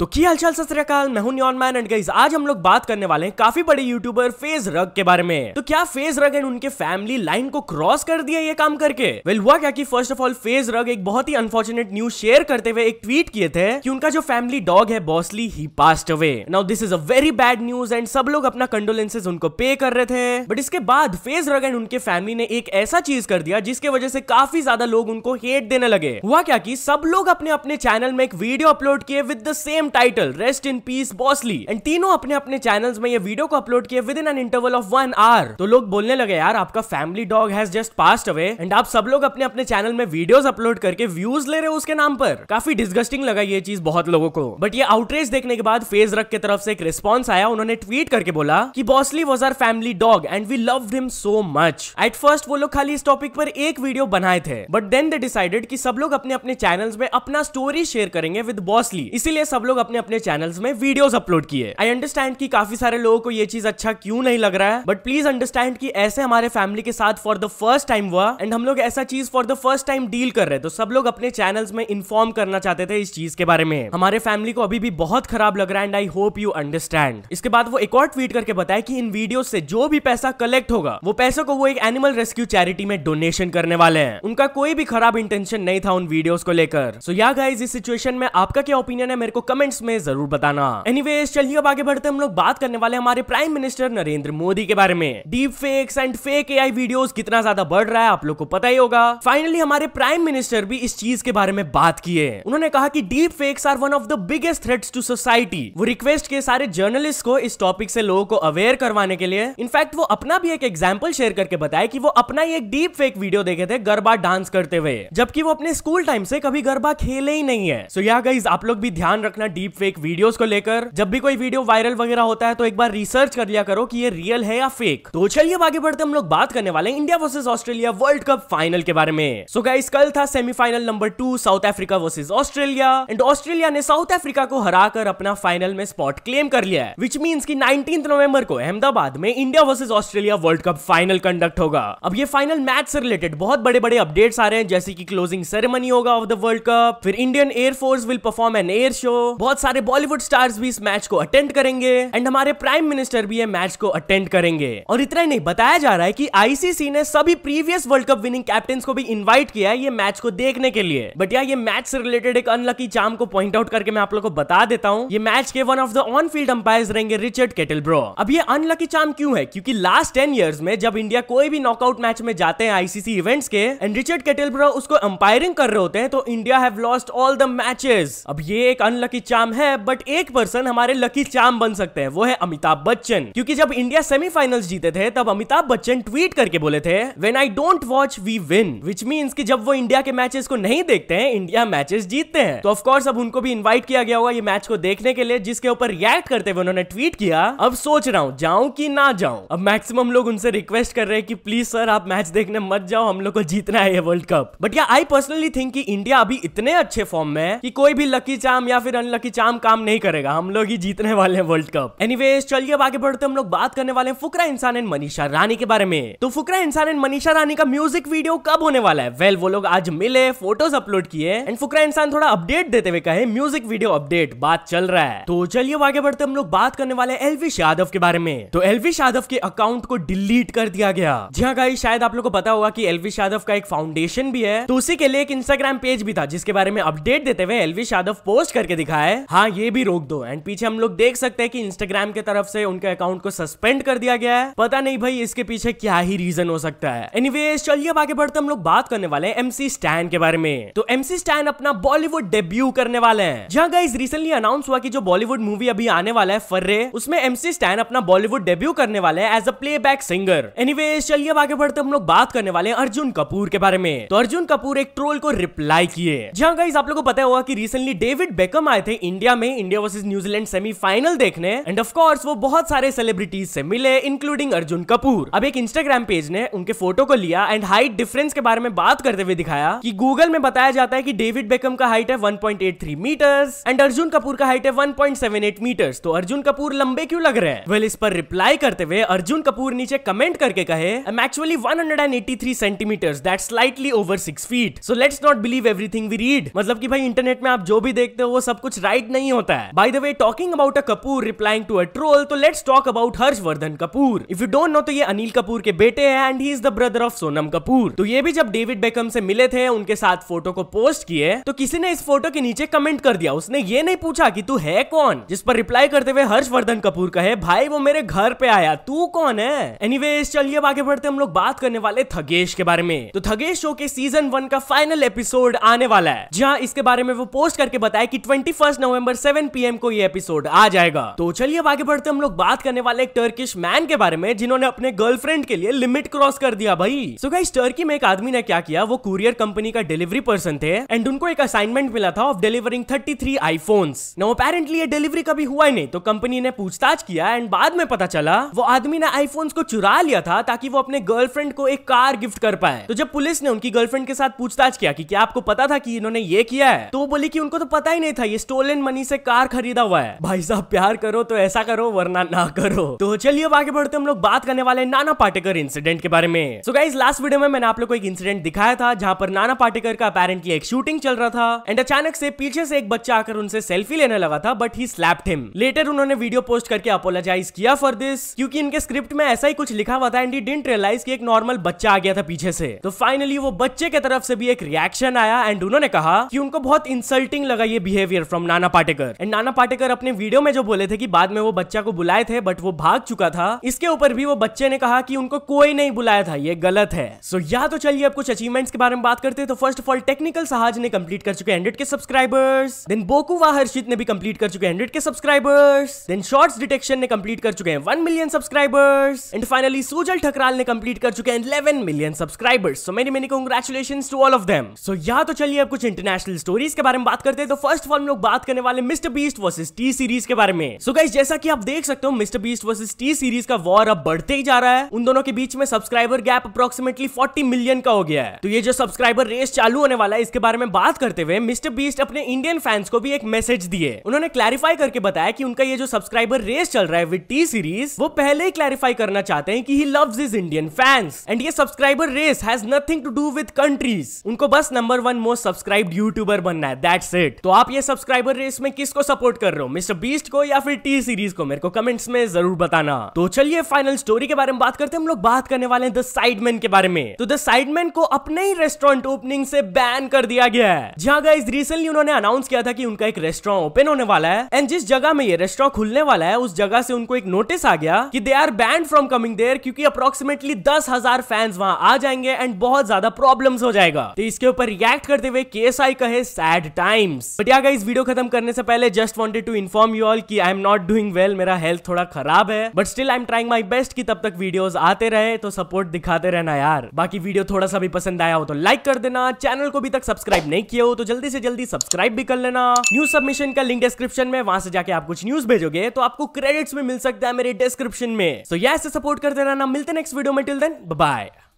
तो की हालचाल सत मैं हूं न्यून मैन एंड गाइस आज हम लोग बात करने वाले हैं काफी बड़े यूट्यूबर फेज रग के बारे में तो क्या फेज रग एंड उनके फैमिली लाइन को क्रॉस कर दिया ये काम करके वेल well, हुआ क्या कि फर्स्ट ऑफ ऑल फेज रग एक बहुत ही अनफॉर्चुनेट न्यूज शेयर करते हुए एक ट्वीट किए थे कि उनका जो फैमिली डॉग है बॉसली ही passed away now this is a very bad news and सब लोग अपना कंडोलेंसेज उनको पे कर रहे थे बट इसके बाद फेज रग एंड उनके फैमिली ने एक ऐसा चीज कर दिया जिसके वजह से काफी ज्यादा लोग उनको हेट देने लगे हुआ क्या की सब लोग अपने अपने चैनल में एक वीडियो अपलोड किए with the same title rest in peace Bosley and तीनों अपने अपने चैनल्स में ये वीडियो को अपलोड किए within an interval of one hour तो लोग बोलने लगे यार आपका family dog has just passed away and आप सब लोग अपने अपने चैनल में वीडियोस अपलोड करके व्यूज ले रहे हो उसके नाम पर काफी डिस्गस्टिंग लगा ये चीज बहुत लोगों को बट ये आउटरेज देखने के बाद फेज रख के तरफ से एक रिस्पॉन्स आया उन्होंने ट्वीट करके बोला की Bosley was our family dog and we love him so much at first वो लोग खाली इस टॉपिक पर एक वीडियो बनाए थे बट देन दे डिसाइडेड कि सब लोग अपने अपने चैनल्स में अपना स्टोरी शेयर करेंगे विद बॉसली इसीलिए सब लोग अपने अपने चैनल्स में वीडियोस अपलोड किए आई अंडरस्टैंड कि काफी सारे लोगों को ये चीज अच्छा क्यों नहीं लग रहा है बट प्लीज अंडरस्टैंड कि ऐसे हमारे फैमिली के साथ फॉर द फर्स्ट टाइम हुआ एंड हम लोग ऐसा चीज for the first time deal कर रहे तो सब लोग अपने चैनल्स में इन्फॉर्म करना चाहते थे इस चीज के बारे में हमारे फैमिली को अभी भी बहुत खराब लग रहा है and I hope you understand इसके बाद वो एक और ट्वीट करके बताया कि इन वीडियो से जो भी पैसा कलेक्ट होगा वो पैसों को वो एक एनिमल रेस्क्यू चैरिटी में डोनेशन करने वाले हैं उनका कोई भी खराब इंटेंशन नहीं था उन वीडियोस को लेकर सो या गाइज इस सिचुएशन में आपका क्या ओपिनियन है मेरे को कमेंट कमेंट्स में जरूर बताना एनीवेज चलिए अब आगे बढ़ते हम लोग बात करने वाले हमारे प्राइम मिनिस्टर नरेंद्र मोदी के बारे में deep fakes and fake AI videos कितना ज्यादा बढ़ रहा है आप लोग को पता ही होगा फाइनली हमारे प्राइम मिनिस्टर भी इस चीज के बारे में बात किए उन्होंने कहा की deep fakes are one of the biggest threats to society वो रिक्वेस्ट के सारे जर्नलिस्ट को इस टॉपिक से लोगों को अवेयर करवाने के लिए इनफैक्ट वो अपना भी एक एग्जाम्पल शेयर करके बताए की वो अपना ही एक डीप फेक वीडियो देखे थे गरबा डांस करते हुए जबकि वो अपने स्कूल टाइम से कभी गरबा खेले ही नहीं है सो so, या गाइज आप लोग भी ध्यान रखना डीप फेक वीडियोस को लेकर जब भी कोई वीडियो वायरल वगैरह होता है तो एक बार रिसर्च कर लिया करो कि ये रियल है या फेक तो चलिए आगे बढ़ते हम लोग बात करने वाले India versus Australia world cup final के बारे में सो गाइस कल था semifinal number two South Africa versus Australia and Australia ने साउथ अफ्रीका को कर अपना फाइनल में स्पॉट क्लेम कर लिया है विच मीन की नाइनटीन नवंबर को अहमदाबाद में India versus Australia world cup final conduct होगा अब ये फाइनल मैच से रिलेटेड बहुत बड़े बड़े अपडेट्स आ रहे हैं जैसे की क्लोजिंग सेरेमनी होगा ऑफ द वर्ल्ड कप फिर Indian air force will perform an air show बहुत सारे बॉलीवुड स्टार्स भी इस मैच को अटेंड करेंगे एंड हमारे प्राइम मिनिस्टर भी ये मैच को अटेंड करेंगे और इतना ही नहीं बताया जा रहा है कि आईसीसी ने सभी previous world cup winning captain को भी इन्वाइट किया है ये मैच को देखने के लिए बट यार ये मैच से रिलेटेड एक अनलकी चाम को पॉइंट आउट करके मैं आप लोग को बता देता हूँ ये मैच के one of the on field umpire रहेंगे रिचर्ड केटल ब्रो अब ये अनलकी चाम क्यों है क्योंकि लास्ट टेन ईयर्स में जब इंडिया कोई भी नॉकआउट मैच में जाते हैं आईसीसी इवेंट्स के एंड रिचर्ड केटल ब्रो उसको अंपायरिंग कर रहे होते हैं तो India have lost all the matches अब ये एक अनलकी चाम है बट एक पर्सन हमारे लकी चाम बन सकते हैं वो है अमिताभ बच्चन क्योंकि जब इंडिया सेमीफाइनल्स जीते थे तब अमिताभ बच्चन ट्वीट करके बोले थे when I don't watch we win which means कि जब वो इंडिया के मैचेस को नहीं देखते हैं इंडिया मैचेस जीतते हैं तो ऑफकोर्स अब उनको भी इन्वाइट किया गया होगा ये मैच को देखने के लिए जिसके ऊपर रिएक्ट करते हुए उन्होंने ट्वीट किया अब सोच रहा हूँ जाऊं कि ना जाऊं अब मैक्सिमम लोग उनसे रिक्वेस्ट कर रहे हैं कि प्लीज सर आप मैच देखने मत जाओ हम लोग को जीतना है ये world cup but yeah I personally think कि इंडिया अभी इतने अच्छे फॉर्म में है कि कोई भी लकी चाम या फिर अनलकी की चाम काम नहीं करेगा हम लोग ही जीतने वाले हैं वर्ल्ड कप एनीवे चलिए आगे बढ़ते हम लोग बात करने वाले हैं फुकरा इंसान एंड मनीषा रानी के बारे में तो फुकरा इंसान एंड मनीषा रानी का म्यूजिक वीडियो कब होने वाला है वेल well, वो लोग आज मिले फोटोज अपलोड किए एंड फुकरा इंसान थोड़ा अपडेट देते हुए कहे म्यूजिक वीडियो अपडेट बात चल रहा है तो चलिए आगे बढ़ते हम लोग बात करने वाले एलविश यादव के बारे में तो एलविश यादव के अकाउंट को डिलीट कर दिया गया जी हाँ गाई शायद आप लोग को पता होगा की एलविश यादव का एक फाउंडेशन भी है तो उसी के लिए एक इंस्टाग्राम पेज भी था जिसके बारे में अपडेट देते हुए एलविश यादव पोस्ट करके दिखाया है हाँ ये भी रोक दो एंड पीछे हम लोग देख सकते हैं कि इंस्टाग्राम के तरफ से उनके अकाउंट को सस्पेंड कर दिया गया है पता नहीं भाई इसके पीछे क्या ही रीजन हो सकता है एनीवेज चलिए अब आगे बढ़ते हम लोग बात करने वाले हैं एमसी स्टैन के बारे में तो एमसी स्टैन अपना बॉलीवुड डेब्यू करने वाले हैं जहाँ गाइज रिसेंटली अनाउंस हुआ की जो बॉलीवुड मूवी अभी आने वाला है फर्रे उसमें एमसी स्टैन अपना बॉलीवुड डेब्यू करने वाले हैं as a play singer anyway चलिए अब आगे बढ़ते हम लोग बात करने वाले हैं अर्जुन कपूर के बारे में तो अर्जुन कपूर एक ट्रोल को रिप्लाई किए जहाँ गाइज आप लोगों को पता होगा कि रिसेंटली डेविड बेकम आए थे इंडिया में इंडिया वर्सेज न्यूजीलैंड सेमीफाइनल देखने एंड ऑफ कोर्स वो बहुत सारे सेलिब्रिटीज से मिले इंक्लूडिंग अर्जुन कपूर अब एक इंस्टाग्राम पेज ने उनके फोटो को लिया एंड हाइट डिफरेंस के बारे में बात करते हुए दिखाया कि गूगल में बताया जाता है कि डेविड बेकम का हाइट है 1.83 मीटर्स एंड अर्जुन कपूर का हाइट है 1.78 मीटर्स तो अर्जुन कपूर लंबे क्यों लग रहे हैं वेल इस पर रिप्लाई करते हुए अर्जुन कपूर नीचे कमेंट करके कहे I am actually 183 centimetre that slightly over 6 feet so let's not believe everything we read मतलब कि भाई इंटरनेट में आप जो भी देखते हो वो सब कुछ डिसाइड नहीं होता है by the way talking about a Kapoor replying to a troll तो let's talk about Harshvardhan Kapoor if you don't know तो ये अनिल कपूर के बेटे हैं and he is the brother of Sonam Kapoor तो ये भी जब डेविड बेकम से मिले थे उनके साथ फोटो को पोस्ट किए तो किसी ने इस फोटो के नीचे कमेंट कर दिया उसने ये नहीं पूछा कि तू है कौन जिस पर रिप्लाई करते हुए हर्षवर्धन कपूर कहे भाई वो मेरे घर पे आया तू कौन है एनी चलिए अब आगे बढ़ते हम लोग बात करने वाले थगेश के बारे में तो थगेश शो के सीजन वन का फाइनल एपिसोड आने वाला है जहाँ इसके बारे में वो पोस्ट करके बताया की ट्वेंटी फर्स्ट नवंबर 7 पीएम को ये एपिसोड आ जाएगा तो चलिए अब आगे बढ़ते हम लोग बात करने वाले एक टर्किश मैन के बारे में जिन्होंने अपने गर्लफ्रेंड के लिए लिमिट क्रॉस कर दिया भाई सो so गाइस टर्की में एक आदमी ने क्या किया वो कुरियर कंपनी का डिलीवरी पर्सन थे एंड उनको एक असाइनमेंट मिला था of delivering thirty three iPhones no apparently ये डिलीवरी कभी हुआ ही नहीं तो कंपनी ने पूछताछ किया एंड बाद में पता चला वो आदमी ने आईफोन्स को चुरा लिया था ताकि वो अपने गर्लफ्रेंड को एक कार गिफ्ट कर पाए तो जब पुलिस ने उनकी गर्लफ्रेंड के साथ पूछताछ किया कि क्या आपको पता था कि इन्होंने ये किया है तो वो बोली कि उनको तो पता ही नहीं था ये स्टोर स्टोलन मनी से कार खरीदा हुआ है भाई साहब प्यार करो तो ऐसा करो वरना ना करो तो चलिए अब आगे बढ़ते हम लोग बात करने वाले नाना पाटेकर इंसिडेंट के बारे में सो गाइज लास्ट वीडियो में मैंने आप लोग को एक इंसिडेंट दिखाया था जहाँ पर नाना पाटेकर का अपेरेंटली एक शूटिंग चल रहा था एंड अचानक से पीछे से एक बच्चा आकर उनसे सेल्फी लेने लगा था but he slap him later उन्होंने वीडियो पोस्ट करके अपोलोजाइज किया फॉर दिस क्योंकि इनके स्क्रिप्ट में ऐसा ही कुछ लिखा हुआ था एंड ही डिंट रियलाइज कि एक नॉर्मल बच्चा आ गया था पीछे से तो फाइनली वो बच्चे के तरफ से भी एक रिएक्शन आया एंड उन्होंने कहा कि उनको बहुत इंसल्टिंग लगा ये बिहेवियर फ्रॉम नाना पाटेकर एंड नाना पाटेकर अपने वीडियो में जो बोले थे कि बाद में वो बच्चा को बुलाए थे बट वो भाग चुका था इसके ऊपर भी वो बच्चे ने कहा कि उनको कोई नहीं बुलाया था ये गलत है सो so, या तो चलिए अब कुछ अचीवमेंट्स के बारे में बात करते हैं तो first of all technical Sahaj ने कंप्लीट कर चुके हंड्रेड के सब्सक्राइबर्स देन बोकुवा हर्षित ने भी कंप्लीट कर चुके hundred K subscribers then shorts detection ने कंप्लीट कर चुके हैं one million subscribers and finally Sujal Thakral ने कंप्लीट कर चुके हैं eleven million subscribers so many many congratulation to all of them so yeah तो चलिए अब कुछ इंटरनेशनल स्टोरीज के बारे में बात करते हैं तो फर्स्ट ऑफ ऑल हम लोग बात बात करने वाले Mister Beast versus T Series के बारे में सो so गाइस जैसा कि आप देख सकते हो Mister Beast versus T Series का वॉर अब बढ़ते ही जा रहा है उन दोनों के बीच में सब्सक्राइबर गैप अप्रोक्सीमेटली 40 मिलियन का हो गया है तो ये जो सब्सक्राइबर रेस चालू होने वाला है इसके बारे में बात करते हुए मिस्टर बीस्ट अपने इंडियन फैंस को भी एक मैसेज दिए उन्होंने क्लैरिफाई करके बताया कि उनका ये जो सब्सक्राइबर रेस चल रहा है विद टी सीरीज वो पहले ही क्लैरिफाई करना चाहते हैं कि he loves is Indian fans and ये subscriber race has nothing to do with countries उनको बस number one most subscribe YouTuber बनना है दैट्स इट तो आप ये सब्सक्राइबर टाइबर रेस में किसको सपोर्ट कर रहे हो मिस्टर बीस्ट को या फिर टी सीरीज को मेरे को कमेंट्स में जरूर बताना तो चलिए फाइनल स्टोरी के बारे में बात करते हैं हम लोग बात करने वाले हैं द साइडमैन के बारे में तो द साइडमैन को अपने ही रेस्टोरेंट ओपनिंग से बैन कर दिया गया है जहाँ गाइज रिसेंटली उन्होंने अनाउंस किया था कि उनका एक रेस्टोरेंट ओपन होने वाला है एंड जिस जगह में ये रेस्टोरेंट खुलने वाला है उस जगह से उनको एक नोटिस आ गया कि they are banned from coming there क्योंकि अप्रोक्सीमेटली दस हजार फैंस वहां आ जाएंगे एंड बहुत ज्यादा प्रॉब्लम हो जाएगा तो इसके ऊपर रिएक्ट करते हुए के कहे सैड टाइम्स बट या इस वीडियो खत्म खत्म करने से पहले just wanted to inform you all कि I am not doing well मेरा हेल्थ थोड़ा खराब है but still I am trying my best कि तब तक वीडियोस आते रहे तो सपोर्ट दिखाते रहना यार बाकी वीडियो थोड़ा सा भी पसंद आया हो तो लाइक कर देना चैनल को भी तक सब्सक्राइब नहीं किया हो तो जल्दी से जल्दी सब्सक्राइब भी कर लेना न्यूज सबमिशन का लिंक डिस्क्रिप्शन में वहां से जाके आप कुछ न्यूज भेजोगे तो आपको क्रेडिट्स में मिल सकता है मेरे डिस्क्रिप्शन में सो so, ऐसे सपोर्ट करते रहना मिलते नेक्स्ट वीडियो में टिल देन बाय